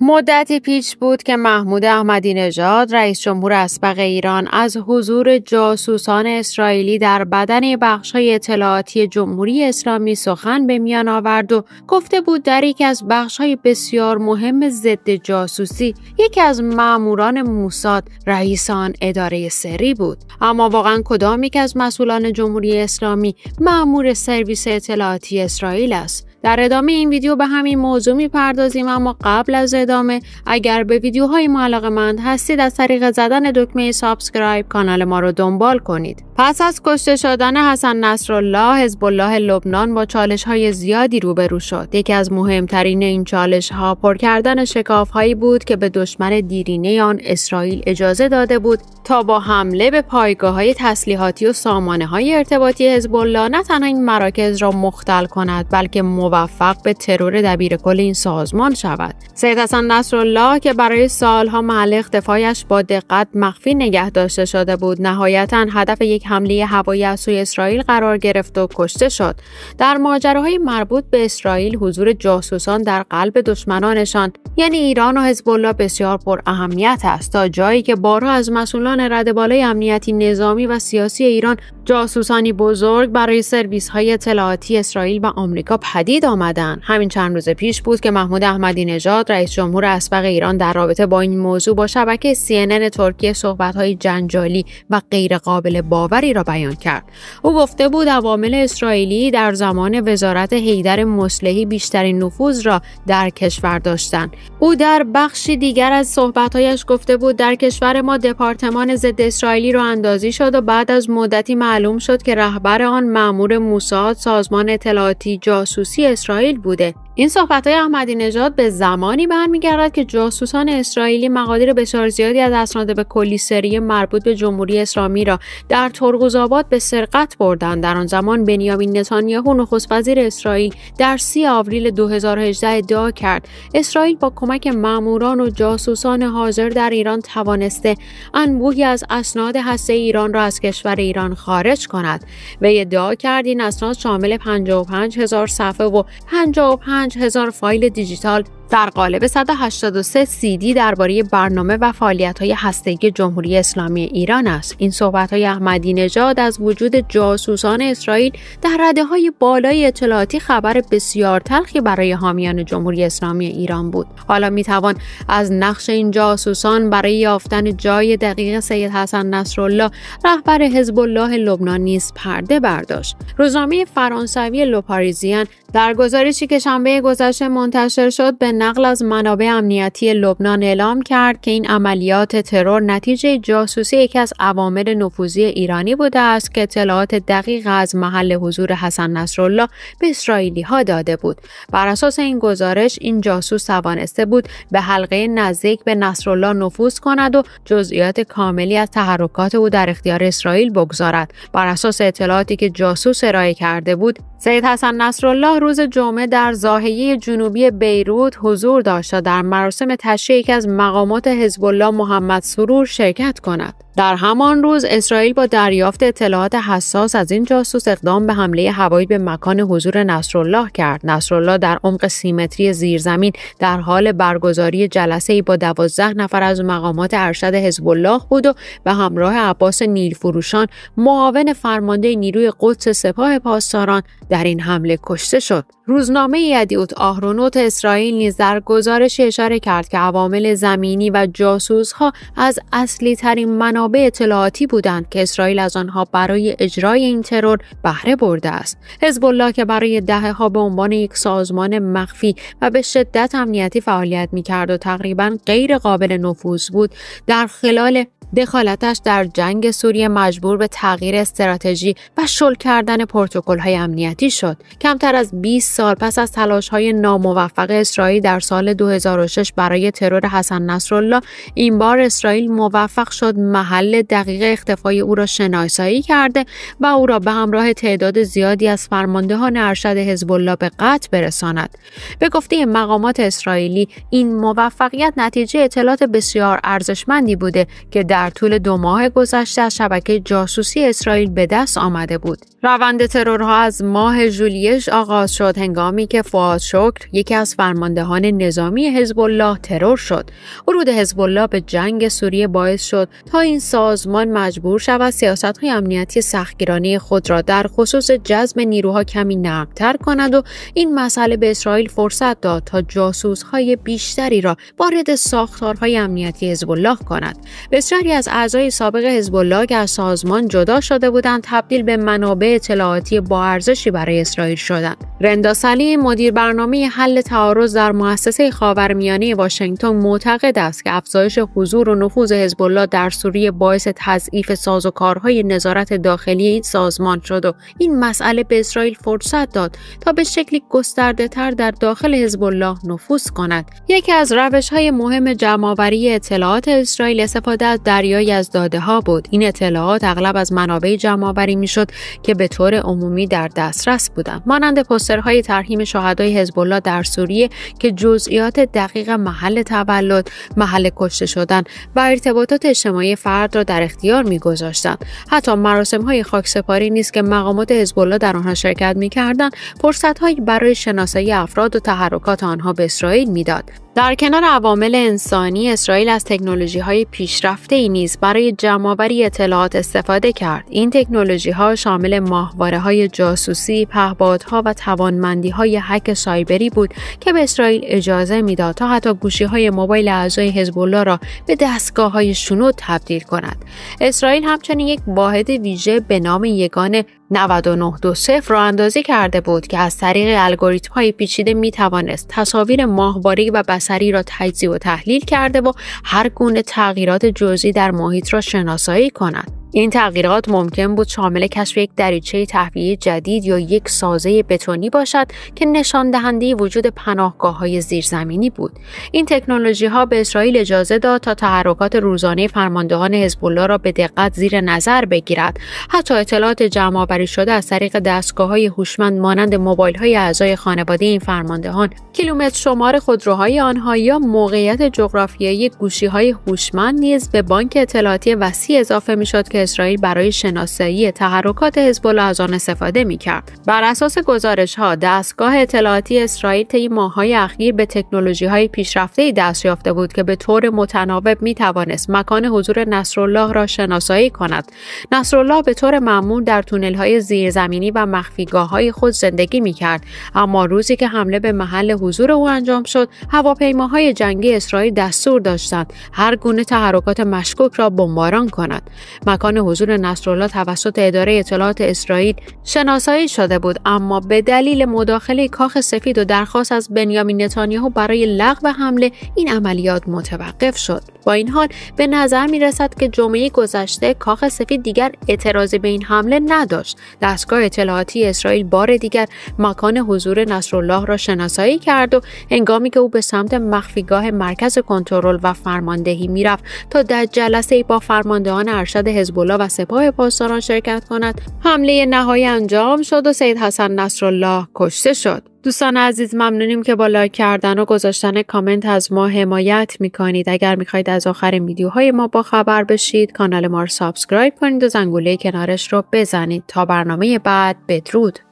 مدتی پیش بود که محمود احمدی نژاد رئیس جمهور اسبق ایران از حضور جاسوسان اسرائیلی در بدن بخشهای اطلاعاتی جمهوری اسلامی سخن به میان آورد و گفته بود در یکی از بخشهای بسیار مهم ضد جاسوسی یکی از ماموران موساد رئیسان اداره سری بود اما واقعا کدام یک از مسئولان جمهوری اسلامی مامور سرویس اطلاعاتی اسرائیل است در ادامه این ویدیو به همین موضوع پردازیم اما قبل از ادامه اگر به ویدیوهای ما علاقه مند هستید از طریق زدن دکمه سابسکرایب کانال ما رو دنبال کنید پس از کشته شدن حسن نصرالله حزب الله لبنان با چالش های زیادی روبرو شد یکی از مهمترین این چالش ها پر کردن شکاف هایی بود که به دشمن دیرینه آن اسرائیل اجازه داده بود تا با حمله به پایگاه های تسلیحاتی و سامانه های ارتباطی حزب الله نه تنها این مراکز را مختل کند بلکه موفق به ترور دبیر کل این سازمان شود سید حسن نصرالله که برای سالها محل اختفایش با دقت مخفی نگه داشته شده بود نهایتا هدف یک یک حمله هوایی از سوی اسرائیل قرار گرفت و کشته شد. در ماجراهای مربوط به اسرائیل حضور جاسوسان در قلب دشمنانشان یعنی ایران و حزب الله بسیار پر اهمیت است تا جایی که بارها از مسئولان رده بالای امنیتی نظامی و سیاسی ایران جاسوسانی بزرگ برای سرویس های اطلاعاتی اسرائیل و آمریکا پدید آمدند. همین چند روز پیش بود که محمود احمدی نژاد رئیس جمهور اسبق ایران در رابطه با این موضوع با شبکه CNN ترکیه صحبت‌های جنجالی و غیرقابل باور را بیان کرد او گفته بود عوامل اسرائیلی در زمان وزارت حیدر مسلحی بیشترین نفوذ را در کشور داشتند او در بخشی دیگر از صحبتهایش گفته بود در کشور ما دپارتمان ضد اسرائیلی را اندازی شد و بعد از مدتی معلوم شد که رهبر آن مامور موساد سازمان اطلاعاتی جاسوسی اسرائیل بوده این صحبت های احمدی نژاد به زمانی برمیگردد که جاسوسان اسرائیلی مقادیر بسیار زیادی از اسناد به سری مربوط به جمهوری اسلامی را در ترقزآباد به سرقت بردند در آن زمان بنیامین نتانیاهو نخست وزیر اسرائیل در سی آوریل 2018 ادعا کرد اسرائیل با کمک ماموران و جاسوسان حاضر در ایران توانسته انبوهی از اسناد هسته ایران را از کشور ایران خارج کند وی ادعا کرد این اسناد شامل 55 صفحه و 55 5000 فایل دیجیتال در قالب 183 سیدی درباره برنامه و های هسته‌ای جمهوری اسلامی ایران است. این های احمدی نژاد از وجود جاسوسان اسرائیل در رده های بالای اطلاعاتی خبر بسیار تلخی برای حامیان جمهوری اسلامی ایران بود. حالا میتوان از نقش این جاسوسان برای یافتن جای دقیق سید حسن نصرالله رهبر حزب الله لبنان نیز پرده برداشت. روزنامه فرانسوی لوپاریزیان در گزارشی که شنبه گذشته منتشر شد به نقل از منابع امنیتی لبنان اعلام کرد که این عملیات ترور نتیجه جاسوسی یکی از عوامل نفوذی ایرانی بوده است که اطلاعات دقیق از محل حضور حسن نصرالله به اسرائیلی ها داده بود بر اساس این گزارش این جاسوس توانسته بود به حلقه نزدیک به نصرالله نفوذ کند و جزئیات کاملی از تحرکات او در اختیار اسرائیل بگذارد بر اساس اطلاعاتی که جاسوس ارائه کرده بود سید حسن نصرالله روز جمعه در زاهیه جنوبی بیروت حضور داشت تا در مراسم تشییع یکی از مقامات حزب الله محمد سرور شرکت کند. در همان روز اسرائیل با دریافت اطلاعات حساس از این جاسوس اقدام به حمله هوایی به مکان حضور نصرالله کرد نصرالله در عمق سیمتری زیرزمین در حال برگزاری جلسه ای با دوازده نفر از مقامات ارشد حزب الله بود و به همراه عباس نیلفروشان معاون فرمانده نیروی قدس سپاه پاسداران در این حمله کشته شد روزنامه یدیوت آهرونوت اسرائیل نیز در گزارش اشاره کرد که عوامل زمینی و ها از اصلی ترین منابع منابع اطلاعاتی بودند که اسرائیل از آنها برای اجرای این ترور بهره برده است حزب الله که برای دهه ها به عنوان یک سازمان مخفی و به شدت امنیتی فعالیت کرد و تقریبا غیر قابل نفوذ بود در خلال دخالتش در جنگ سوریه مجبور به تغییر استراتژی و شل کردن های امنیتی شد. کمتر از 20 سال پس از های ناموفق اسرائیل در سال 2006 برای ترور حسن نصرالله، این بار اسرائیل موفق شد محل دقیق اختفای او را شناسایی کرده و او را به همراه تعداد زیادی از فرماندهان ارشد حزب الله به قتل برساند. به گفته مقامات اسرائیلی، این موفقیت نتیجه اطلاعات بسیار ارزشمندی بوده که در طول دو ماه گذشته از شبکه جاسوسی اسرائیل به دست آمده بود. روند ترورها از ماه ژولیه آغاز شد هنگامی که فواد شکر یکی از فرماندهان نظامی حزب الله ترور شد. ورود حزب الله به جنگ سوریه باعث شد تا این سازمان مجبور شود سیاست های امنیتی سختگیرانه خود را در خصوص جذب نیروها کمی نرمتر کند و این مسئله به اسرائیل فرصت داد تا جاسوس های بیشتری را وارد ساختارهای امنیتی حزب الله کند. از اعضای سابق حزب الله که از سازمان جدا شده بودند تبدیل به منابع اطلاعاتی با ارزشی برای اسرائیل شدند. رندا سلیم مدیر برنامه حل تعارض در مؤسسه خاورمیانه واشنگتن معتقد است که افزایش حضور و نفوذ حزب الله در سوریه باعث تضعیف سازوکارهای نظارت داخلی این سازمان شد و این مسئله به اسرائیل فرصت داد تا به شکلی گستردهتر در داخل حزب الله نفوذ کند. یکی از روش مهم جمعآوری اطلاعات اسرائیل استفاده از دریایی از داده ها بود این اطلاعات اغلب از منابع جمع آوری میشد که به طور عمومی در دسترس بودند مانند پسترهای ترحیم شهدای حزب الله در سوریه که جزئیات دقیق محل تولد محل کشته شدن و ارتباطات اجتماعی فرد را در اختیار میگذاشتند حتی مراسم های خاکسپاری نیست که مقامات حزب الله در آنها شرکت میکردند فرصت برای شناسایی افراد و تحرکات آنها به اسرائیل میداد در کنار عوامل انسانی اسرائیل از تکنولوژی های پیشرفته ای نیز برای جمعآوری اطلاعات استفاده کرد این تکنولوژی ها شامل ماهواره های جاسوسی پهبادها و توانمندی های هک سایبری بود که به اسرائیل اجازه میداد تا حتی گوشی های موبایل اعضای حزب را به دستگاه های شنود تبدیل کند اسرائیل همچنین یک واحد ویژه به نام یگان 9920 را اندازی کرده بود که از طریق الگوریتم های پیچیده می توانست تصاویر ماهواری و بسری را تجزیه و تحلیل کرده و هر گونه تغییرات جزئی در محیط را شناسایی کند. این تغییرات ممکن بود شامل کشف یک دریچه تهویه جدید یا یک سازه بتونی باشد که نشان دهنده وجود پناهگاه های زیرزمینی بود. این تکنولوژی ها به اسرائیل اجازه داد تا تحرکات روزانه فرماندهان حزب را به دقت زیر نظر بگیرد. حتی اطلاعات جمعآوری شده از طریق دستگاه های هوشمند مانند موبایل های اعضای خانواده این فرماندهان، کیلومتر شمار خودروهای آنها یا موقعیت جغرافیایی گوشی های هوشمند نیز به بانک اطلاعاتی وسیع اضافه میشد که اسرائیل برای شناسایی تحرکات حزب از آن استفاده میکرد بر اساس گزارش ها دستگاه اطلاعاتی اسرائیل طی ماههای اخیر به تکنولوژی های پیشرفته دست یافته بود که به طور متناوب می توانست مکان حضور نصرالله را شناسایی کند نصرالله به طور معمول در تونل های زیرزمینی و مخفیگاه های خود زندگی میکرد. اما روزی که حمله به محل حضور او انجام شد هواپیماهای جنگی اسرائیل دستور داشتند هر گونه تحرکات مشکوک را بمباران کند مکان امکان حضور نصرالله توسط اداره اطلاعات اسرائیل شناسایی شده بود اما به دلیل مداخله کاخ سفید و درخواست از بنیامین نتانیاهو برای لغو حمله این عملیات متوقف شد با این حال به نظر می رسد که جمعه گذشته کاخ سفید دیگر اعتراضی به این حمله نداشت دستگاه اطلاعاتی اسرائیل بار دیگر مکان حضور نصرالله را شناسایی کرد و هنگامی که او به سمت مخفیگاه مرکز کنترل و فرماندهی میرفت تا در جلسه با فرماندهان ارشد حزب حزبالله و سپاه پاسداران شرکت کند حمله نهایی انجام شد و سید حسن نصرالله کشته شد دوستان عزیز ممنونیم که با لایک کردن و گذاشتن کامنت از ما حمایت میکنید اگر میخواهید از آخرین ویدیوهای ما با خبر بشید کانال ما رو سابسکرایب کنید و زنگوله کنارش رو بزنید تا برنامه بعد بدرود